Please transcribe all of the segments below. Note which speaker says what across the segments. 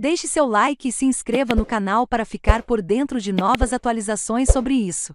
Speaker 1: Deixe seu like e se inscreva no canal para ficar por dentro de novas atualizações sobre isso.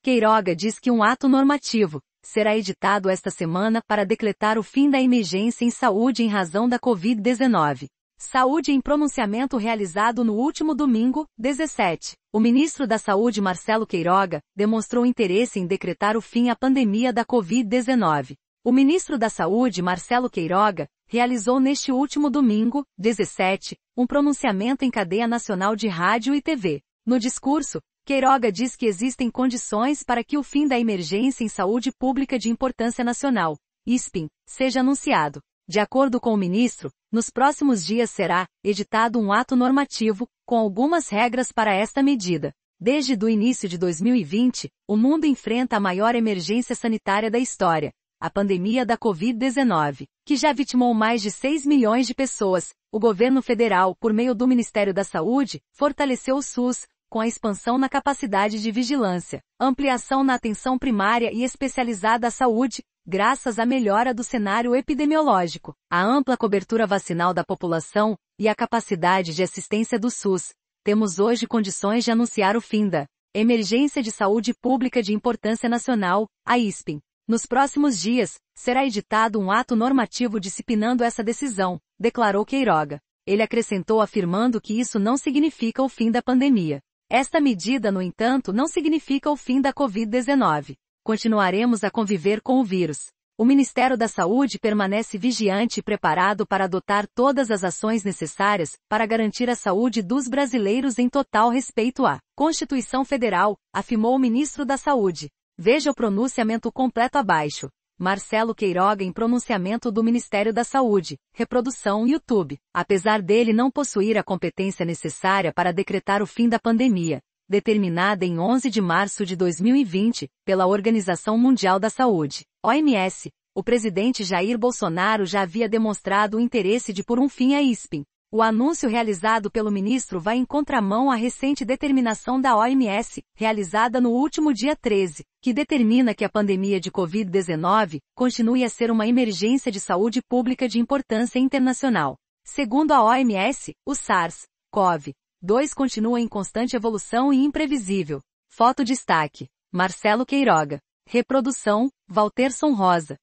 Speaker 1: Queiroga diz que um ato normativo será editado esta semana para decretar o fim da emergência em saúde em razão da Covid-19. Saúde em pronunciamento realizado no último domingo, 17. O ministro da Saúde Marcelo Queiroga demonstrou interesse em decretar o fim à pandemia da Covid-19. O ministro da Saúde, Marcelo Queiroga, realizou neste último domingo, 17, um pronunciamento em cadeia nacional de rádio e TV. No discurso, Queiroga diz que existem condições para que o fim da emergência em saúde pública de importância nacional, ISPIN, seja anunciado. De acordo com o ministro, nos próximos dias será editado um ato normativo, com algumas regras para esta medida. Desde o início de 2020, o mundo enfrenta a maior emergência sanitária da história, a pandemia da Covid-19, que já vitimou mais de 6 milhões de pessoas, o governo federal, por meio do Ministério da Saúde, fortaleceu o SUS, com a expansão na capacidade de vigilância, ampliação na atenção primária e especializada à saúde, graças à melhora do cenário epidemiológico, à ampla cobertura vacinal da população e à capacidade de assistência do SUS, temos hoje condições de anunciar o fim da Emergência de Saúde Pública de Importância Nacional, a ISPIN. Nos próximos dias, será editado um ato normativo disciplinando essa decisão, declarou Queiroga. Ele acrescentou afirmando que isso não significa o fim da pandemia. Esta medida, no entanto, não significa o fim da Covid-19. Continuaremos a conviver com o vírus. O Ministério da Saúde permanece vigiante e preparado para adotar todas as ações necessárias para garantir a saúde dos brasileiros em total respeito à Constituição Federal, afirmou o ministro da Saúde. Veja o pronunciamento completo abaixo. Marcelo Queiroga em pronunciamento do Ministério da Saúde, reprodução YouTube. Apesar dele não possuir a competência necessária para decretar o fim da pandemia, determinada em 11 de março de 2020 pela Organização Mundial da Saúde, OMS, o presidente Jair Bolsonaro já havia demonstrado o interesse de por um fim à ISPIN, o anúncio realizado pelo ministro vai em contramão à recente determinação da OMS, realizada no último dia 13, que determina que a pandemia de Covid-19 continue a ser uma emergência de saúde pública de importância internacional. Segundo a OMS, o SARS-CoV-2 continua em constante evolução e imprevisível. Foto destaque: Marcelo Queiroga. Reprodução: Valterson Rosa.